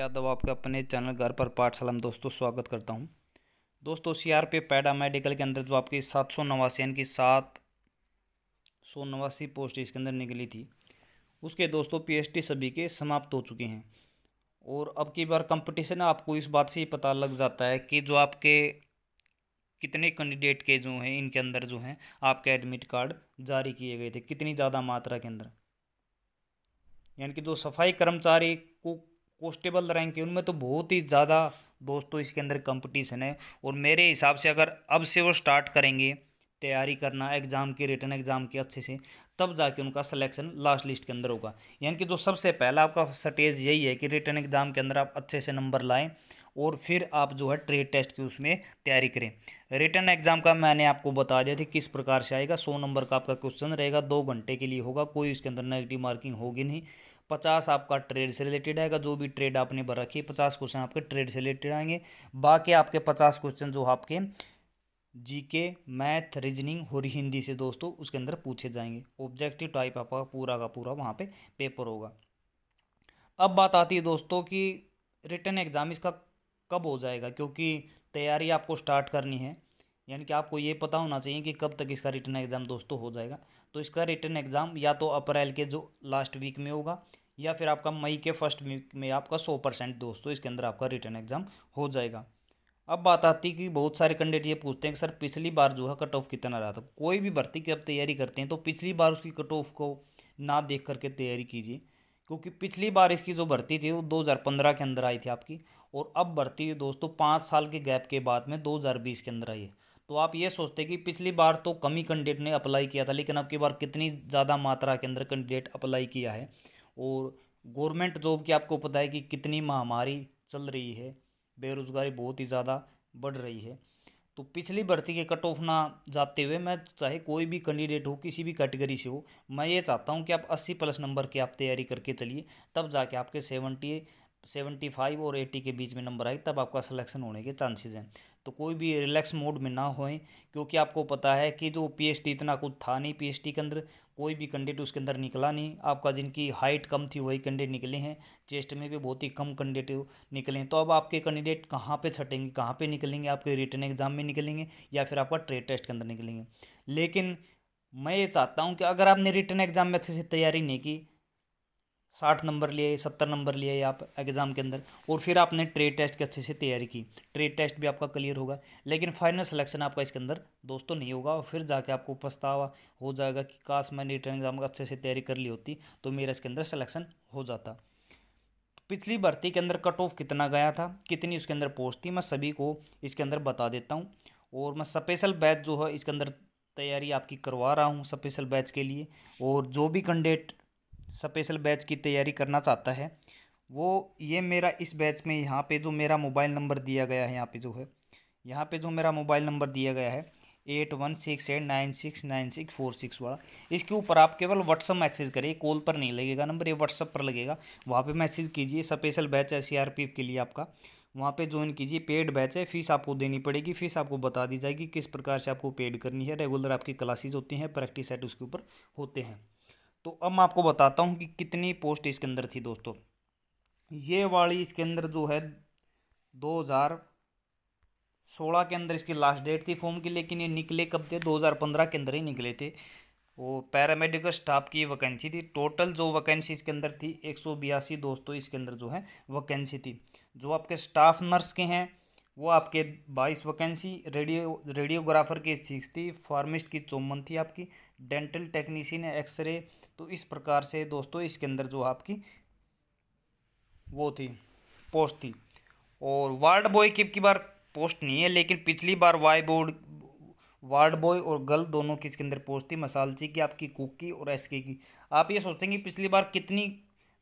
यादव आपके अपने चैनल घर पर पाठशाला में दोस्तों स्वागत करता हूं दोस्तों C R P paramedical के अंदर जो आपकी सात सौ नवासी यानी कि सात सौ नवासी पोस्ट इसके अंदर निकली थी उसके दोस्तों पीएचडी सभी के समाप्त हो चुके हैं और अब की बार कंपटीशन आपको इस बात से ही पता लग जाता है कि जो आपके कितने कैंडिडेट के जो हैं इनके अंदर जो हैं आपके एडमिट कार्ड जारी किए गए थे कितनी ज़्यादा मात्रा के अंदर यानी कि जो सफाई कर्मचारी को कॉन्स्टेबल रैंक है उनमें तो बहुत ही ज़्यादा दोस्तों इसके अंदर कंपटीशन है और मेरे हिसाब से अगर अब से वो स्टार्ट करेंगे तैयारी करना एग्ज़ाम की रिटर्न एग्ज़ाम की अच्छे से तब जाके उनका सिलेक्शन लास्ट लिस्ट के अंदर होगा यानी कि जो सबसे पहला आपका स्टेज यही है कि रिटर्न एग्ज़ाम के अंदर आप अच्छे से नंबर लाएँ और फिर आप जो है ट्रेड टेस्ट की उसमें तैयारी करें रिटर्न एग्ज़ाम का मैंने आपको बता दिया था किस प्रकार से आएगा सौ नंबर का आपका क्वेश्चन रहेगा दो घंटे के लिए होगा कोई उसके अंदर नेगेटिव मार्किंग होगी नहीं पचास आपका ट्रेड से रिलेटेड आएगा जो भी ट्रेड आपने भर रखी है पचास क्वेश्चन आपके ट्रेड से रिलेटेड आएंगे बाकी आपके पचास क्वेश्चन जो आपके जीके मैथ रीजनिंग और हिंदी से दोस्तों उसके अंदर पूछे जाएंगे ऑब्जेक्टिव टाइप आपका पूरा का पूरा वहाँ पे पेपर होगा अब बात आती है दोस्तों कि रिटर्न एग्ज़ाम इसका कब हो जाएगा क्योंकि तैयारी आपको स्टार्ट करनी है यानी कि आपको ये पता होना चाहिए कि कब तक इसका रिटर्न एग्ज़ाम दोस्तों हो जाएगा तो इसका रिटर्न एग्ज़ाम या तो अप्रैल के जो लास्ट वीक में होगा या फिर आपका मई के फर्स्ट वीक में आपका सौ परसेंट दोस्तों तो इसके अंदर आपका रिटर्न एग्जाम हो जाएगा अब बात आती है कि बहुत सारे कैंडिडेट ये पूछते हैं कि सर पिछली बार जो है कट ऑफ कितना रहा था कोई भी भर्ती की आप तैयारी करते हैं तो पिछली बार उसकी कट ऑफ को ना देख करके तैयारी कीजिए क्योंकि पिछली बार इसकी जो भर्ती थी वो दो के अंदर आई थी आपकी और अब भर्ती दोस्तों पाँच साल के गैप के बाद में दो के अंदर आई है तो आप ये सोचते हैं कि पिछली बार तो कम ही कैंडिडेट ने अप्लाई किया था लेकिन अब की बार कितनी ज़्यादा मात्रा के अंदर कैंडिडेट अप्लाई किया है और गवर्नमेंट जॉब की आपको पता है कि कितनी महामारी चल रही है बेरोज़गारी बहुत ही ज़्यादा बढ़ रही है तो पिछली भर्ती के कट ऑफ ना जाते हुए मैं चाहे कोई भी कैंडिडेट हो किसी भी कैटेगरी से हो मैं ये चाहता हूँ कि आप 80 प्लस नंबर की आप तैयारी करके चलिए तब जाके आपके सेवेंटी सेवेंटी फाइव और एट्टी के बीच में नंबर आए तब आपका सिलेक्शन होने के चांसेस हैं तो कोई भी रिलैक्स मोड में ना होए क्योंकि आपको पता है कि जो पीएसटी इतना कुछ था नहीं टी के अंदर कोई भी कैंडिडेट उसके अंदर निकला नहीं आपका जिनकी हाइट कम थी वही कैंडिडेट निकले हैं चेस्ट में भी बहुत ही कम कैंडिडेट निकले हैं तो अब आपके कैंडिडेट कहाँ पर छटेंगे कहाँ पर निकलेंगे आपके रिटर्न एग्जाम में निकलेंगे या फिर आपका ट्रेड टेस्ट के अंदर निकलेंगे लेकिन मैं ये चाहता हूँ कि अगर आपने रिटर्न एग्जाम में अच्छे से तैयारी नहीं की साठ नंबर लिए सत्तर नंबर लिए आप एग्ज़ाम के अंदर और फिर आपने ट्रेड टेस्ट की अच्छे से तैयारी की ट्रेड टेस्ट भी आपका क्लियर होगा लेकिन फाइनल सिलेक्शन आपका इसके अंदर दोस्तों नहीं होगा और फिर जाके आपको पछतावा हो जाएगा कि काश मैंने रिटर्न एग्ज़ाम का अच्छे से तैयारी कर ली होती तो मेरा इसके अंदर सिलेक्शन हो जाता पिछली भर्ती के अंदर कट ऑफ कितना गया था कितनी उसके अंदर पोस्ट थी मैं सभी को इसके अंदर बता देता हूँ और मैं स्पेशल बैच जो है इसके अंदर तैयारी आपकी करवा रहा हूँ स्पेशल बैच के लिए और जो भी कैंडिडेट स्पेशल बैच की तैयारी करना चाहता है वो ये मेरा इस बैच में यहाँ पे जो मेरा मोबाइल नंबर दिया गया है यहाँ पे जो है यहाँ पे जो मेरा मोबाइल नंबर दिया गया है eight one six eight nine six nine six four six वाला इसके ऊपर आप केवल व्हाट्सअप मैसेज करिए कॉल पर नहीं लगेगा नंबर ये व्हाट्सअप पर लगेगा वहाँ पे मैसेज कीजिए स्पेशल बैच है सी आर पी के लिए आपका वहाँ पे ज्वाइन कीजिए पेड बैच है फीस आपको देनी पड़ेगी फीस आपको बता दी जाएगी किस प्रकार से आपको पेड करनी है रेगुलर आपकी क्लासेज होती हैं प्रैक्टिस सेट उसके ऊपर होते हैं तो अब मैं आपको बताता हूँ कि कितनी पोस्ट इसके अंदर थी दोस्तों ये वाली इसके अंदर जो है दो हज़ार सोलह के अंदर इसकी लास्ट डेट थी फॉर्म की लेकिन ये निकले कब थे दो हज़ार पंद्रह के अंदर ही निकले थे वो पैरामेडिकल स्टाफ की वैकेंसी थी टोटल जो वैकेंसी इसके अंदर थी एक सौ बयासी दोस्तों इसके अंदर जो है वैकेंसी थी जो आपके स्टाफ नर्स के हैं वो आपके बाईस वैकेंसी रेडियो रेडियोग्राफर की सिक्स थी फार्मिस्ट की चौवन थी आपकी डेंटल टेक्नीशियन एक्सरे तो इस प्रकार से दोस्तों इसके अंदर जो आपकी वो थी पोस्ट थी और वार्ड बॉय की बार पोस्ट नहीं है लेकिन पिछली बार वाई बोर्ड वार्ड बॉय और गर्ल दोनों की इसके अंदर पोस्ट थी मसालची की आपकी कुक की और एस की आप ये सोचते हैं कि पिछली बार कितनी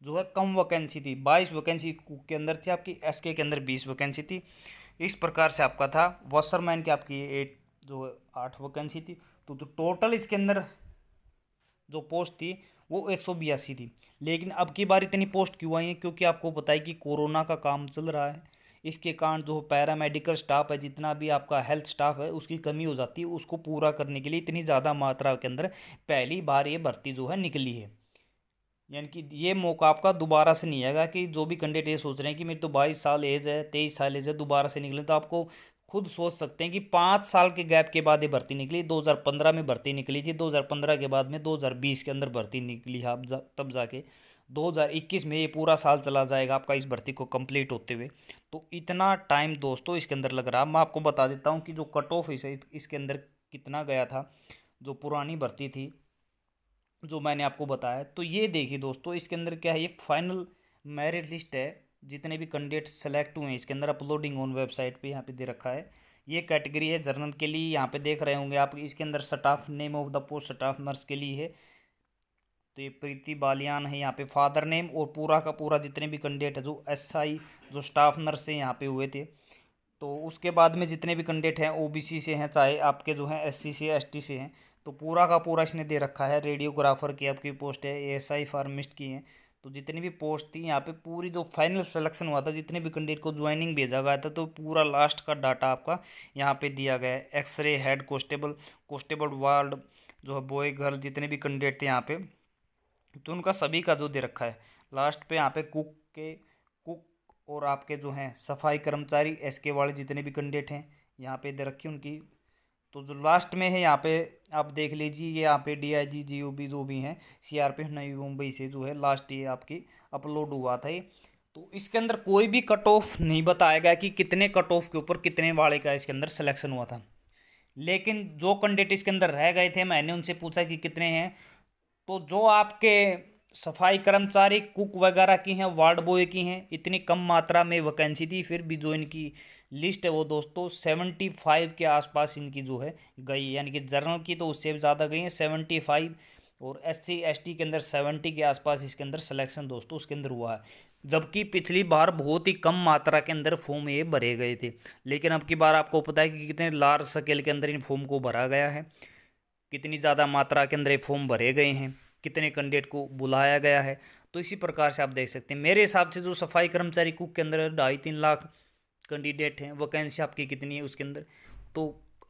जो है कम वैकेंसी थी बाईस वैकेंसी कुक के अंदर थी आपकी एस के अंदर बीस वैकेंसी थी इस प्रकार से आपका था वॉशरमैन की आपकी एट जो आठ वैकेंसी थी तो जो टोटल इसके अंदर जो पोस्ट थी वो एक सौ बयासी थी लेकिन अब की बार इतनी पोस्ट क्यों आई है क्योंकि आपको बताया कि कोरोना का काम चल रहा है इसके कारण जो पैरामेडिकल स्टाफ है जितना भी आपका हेल्थ स्टाफ है उसकी कमी हो जाती है उसको पूरा करने के लिए इतनी ज़्यादा मात्रा के अंदर पहली बार ये भर्ती जो है निकली है यानी कि ये मौका आपका दोबारा से नहीं आएगा कि जो भी कैंडिडेट ये सोच रहे हैं कि मेरी तो बाईस साल एज है तेईस साल एज है दोबारा से निकले तो आपको खुद सोच सकते हैं कि पाँच साल के गैप के बाद ये भर्ती निकली 2015 में भर्ती निकली थी 2015 के बाद में 2020 के अंदर भर्ती निकली आप जा, तब जाके 2021 में ये पूरा साल चला जाएगा आपका इस भर्ती को कंप्लीट होते हुए तो इतना टाइम दोस्तों इसके अंदर लग रहा है मैं आपको बता देता हूँ कि जो कट ऑफ इस इसके अंदर कितना गया था जो पुरानी भर्ती थी जो मैंने आपको बताया तो ये देखिए दोस्तों इसके अंदर क्या है ये फाइनल मेरिट लिस्ट है जितने भी कैंडिडेट सेलेक्ट हुए हैं इसके अंदर अपलोडिंग ऑन वेबसाइट पे यहाँ पे दे रखा है ये कैटेगरी है जर्नल के लिए यहाँ पे देख रहे होंगे आप इसके अंदर staff name of the post staff nurse के लिए है तो ये प्रीति बालियान है यहाँ पे फादर नेम और पूरा का पूरा जितने भी कैंडिडेट है जो एस आई जो स्टाफ नर्स है यहाँ पे हुए थे तो उसके बाद में जितने भी कैंडिडेट हैं सी से हैं चाहे आपके जो हैं सी से टी से हैं तो पूरा का पूरा इसने दे रखा है रेडियोग्राफर की आपकी पोस्ट है एस आई फार्मिस्ट की है तो जितनी भी पोस्ट थी यहाँ पे पूरी जो फाइनल सिलेक्शन हुआ था जितने भी कैंडिडेट को ज्वाइनिंग भेजा गया था तो पूरा लास्ट का डाटा आपका यहाँ पे दिया गया है X-ray head constable constable ward जो है बॉय गर्ल जितने भी कैंडिडेट थे यहाँ पे तो उनका सभी का जो दे रखा है लास्ट पे यहाँ पे कुक के कुक और आपके जो हैं सफाई कर्मचारी एस के वाले जितने भी कैंडिडेट हैं यहाँ पे दे रखी उनकी तो जो लास्ट में है यहाँ पे आप देख लीजिए ये यहाँ पे D I ji G B जो भी हैं सी आर पी नई मुंबई से जो है लास्ट ये आपकी अपलोड हुआ था ये तो इसके अंदर कोई भी कट ऑफ नहीं बताएगा कि कितने कट ऑफ के ऊपर कितने वाले का इसके अंदर सिलेक्शन हुआ था लेकिन जो कैंडिडेट इसके अंदर रह गए थे मैंने उनसे पूछा कि कितने हैं तो जो आपके सफाई कर्मचारी कुक वगैरह की हैं वार्ड बॉय की हैं इतनी कम मात्रा में वैकेंसी थी फिर भी जो इनकी लिस्ट है वो दोस्तों सेवेंटी फाइव के आसपास इनकी जो है गई यानी कि जर्नल की तो उससे भी ज़्यादा गई है सेवेंटी फाइव और एस सी एस टी के अंदर सेवेंटी के आसपास इसके अंदर सिलेक्शन दोस्तों उसके अंदर हुआ है जबकि पिछली बार बहुत ही कम मात्रा के अंदर फॉर्म ये भरे गए थे लेकिन अब की बार आपको पता है कि कितने लार्ज स्केल के अंदर इन फॉर्म को भरा गया है कितनी ज़्यादा मात्रा के अंदर ये फॉर्म भरे गए हैं कितने कैंडिडेट को बुलाया गया है तो इसी प्रकार से आप देख सकते हैं मेरे हिसाब से जो सफाई कर्मचारी कुक के अंदर ढाई तीन लाख कैंडिडेट हैं वैकेंसी आपकी कितनी है उसके अंदर तो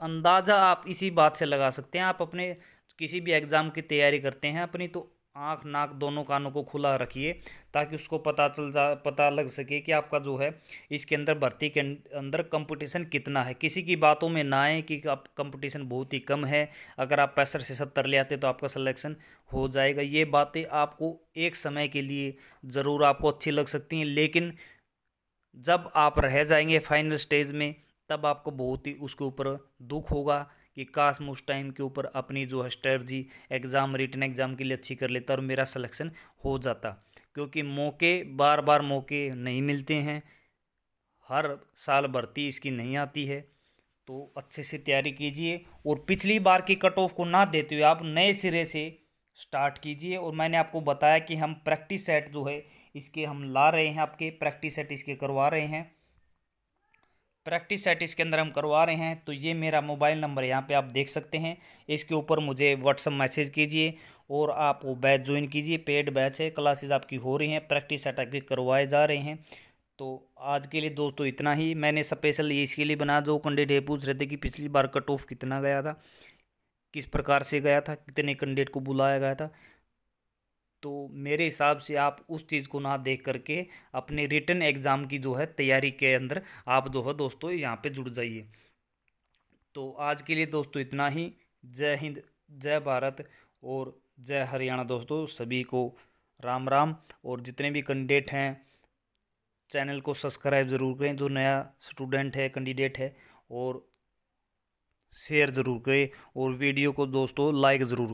अंदाज़ा आप इसी बात से लगा सकते हैं आप अपने किसी भी एग्ज़ाम की तैयारी करते हैं अपनी तो आँख नाक दोनों कानों को खुला रखिए ताकि उसको पता चल जा पता लग सके कि आपका जो है इसके अंदर भर्ती के अं, अंदर कंपटीशन कितना है किसी की बातों में ना आए कि आप कंपटीशन बहुत ही कम है अगर आप पैंसठ से सत्तर ले आते तो आपका सिलेक्शन हो जाएगा ये बातें आपको एक समय के लिए ज़रूर आपको अच्छी लग सकती हैं लेकिन जब आप रह जाएंगे फाइनल स्टेज में तब आपको बहुत ही उसके ऊपर दुख होगा कि काश मैं उस टाइम के ऊपर अपनी जो है स्ट्रेटजी एग्ज़ाम रिटर्न एग्ज़ाम के लिए अच्छी कर लेता और मेरा सिलेक्शन हो जाता क्योंकि मौके बार बार मौके नहीं मिलते हैं हर साल भर्ती इसकी नहीं आती है तो अच्छे से तैयारी कीजिए और पिछली बार की कट ऑफ को ना देते हुए आप नए सिरे से स्टार्ट कीजिए और मैंने आपको बताया कि हम प्रैक्टिस सेट जो है इसके हम ला रहे हैं आपके प्रैक्टिस सेट इसके करवा रहे हैं प्रैक्टिस सेट इसके अंदर हम करवा रहे हैं तो ये मेरा मोबाइल नंबर यहाँ पे आप देख सकते हैं इसके ऊपर मुझे व्हाट्सअप मैसेज कीजिए और आप वो बैच ज्वाइन कीजिए पेड बैच है क्लासेज आपकी हो रही हैं प्रैक्टिस सेट आपके करवाए जा रहे हैं तो आज के लिए दोस्तों इतना ही मैंने स्पेशल ये इसके लिए बना जो कैंडिडेट ये पूछ रहे थे कि पिछली बार कट ऑफ कितना गया था किस प्रकार से गया था कितने कैंडिडेट को बुलाया गया था तो मेरे हिसाब से आप उस चीज़ को ना देख करके अपने रिटर्न एग्ज़ाम की जो है तैयारी के अंदर आप जो है दोस्तों यहाँ पे जुड़ जाइए तो आज के लिए दोस्तों इतना ही जय हिंद जय भारत और जय हरियाणा दोस्तों सभी को राम राम और जितने भी कैंडिडेट हैं चैनल को सब्सक्राइब ज़रूर करें जो नया स्टूडेंट है कैंडिडेट है और शेयर ज़रूर करें और वीडियो को दोस्तों लाइक ज़रूर